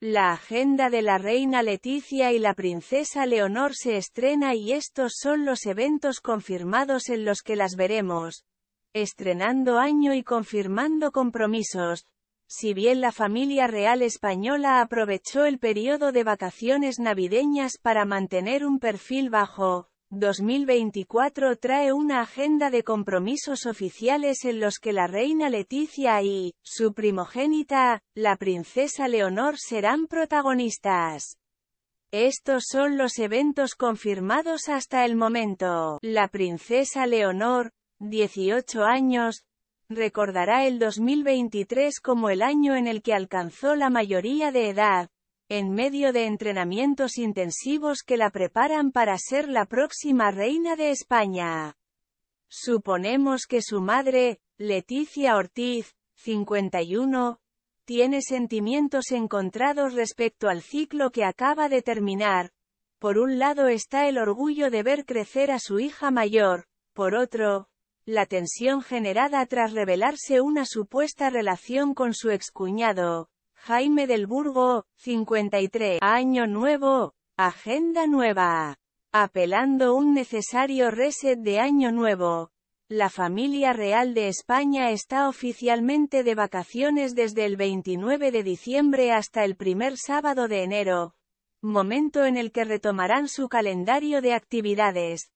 La agenda de la reina Leticia y la princesa Leonor se estrena y estos son los eventos confirmados en los que las veremos. Estrenando año y confirmando compromisos. Si bien la familia real española aprovechó el periodo de vacaciones navideñas para mantener un perfil bajo, 2024 trae una agenda de compromisos oficiales en los que la reina Leticia y, su primogénita, la princesa Leonor serán protagonistas. Estos son los eventos confirmados hasta el momento. La princesa Leonor, 18 años, recordará el 2023 como el año en el que alcanzó la mayoría de edad, en medio de entrenamientos intensivos que la preparan para ser la próxima reina de España. Suponemos que su madre, Leticia Ortiz, 51, tiene sentimientos encontrados respecto al ciclo que acaba de terminar. Por un lado está el orgullo de ver crecer a su hija mayor, por otro, la tensión generada tras revelarse una supuesta relación con su excuñado, Jaime del Burgo, 53. Año nuevo, agenda nueva. Apelando un necesario reset de año nuevo. La familia real de España está oficialmente de vacaciones desde el 29 de diciembre hasta el primer sábado de enero, momento en el que retomarán su calendario de actividades.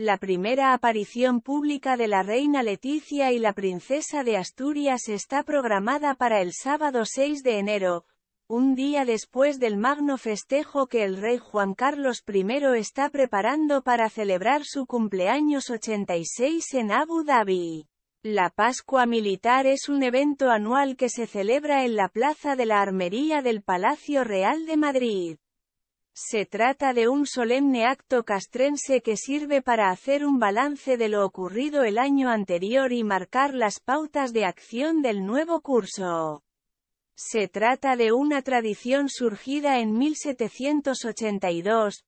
La primera aparición pública de la reina Leticia y la princesa de Asturias está programada para el sábado 6 de enero, un día después del magno festejo que el rey Juan Carlos I está preparando para celebrar su cumpleaños 86 en Abu Dhabi. La Pascua Militar es un evento anual que se celebra en la Plaza de la Armería del Palacio Real de Madrid. Se trata de un solemne acto castrense que sirve para hacer un balance de lo ocurrido el año anterior y marcar las pautas de acción del nuevo curso. Se trata de una tradición surgida en 1782.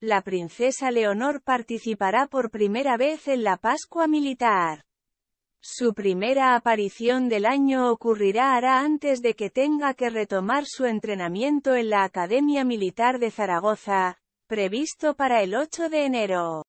La princesa Leonor participará por primera vez en la Pascua Militar. Su primera aparición del año ocurrirá hará antes de que tenga que retomar su entrenamiento en la Academia Militar de Zaragoza, previsto para el 8 de enero.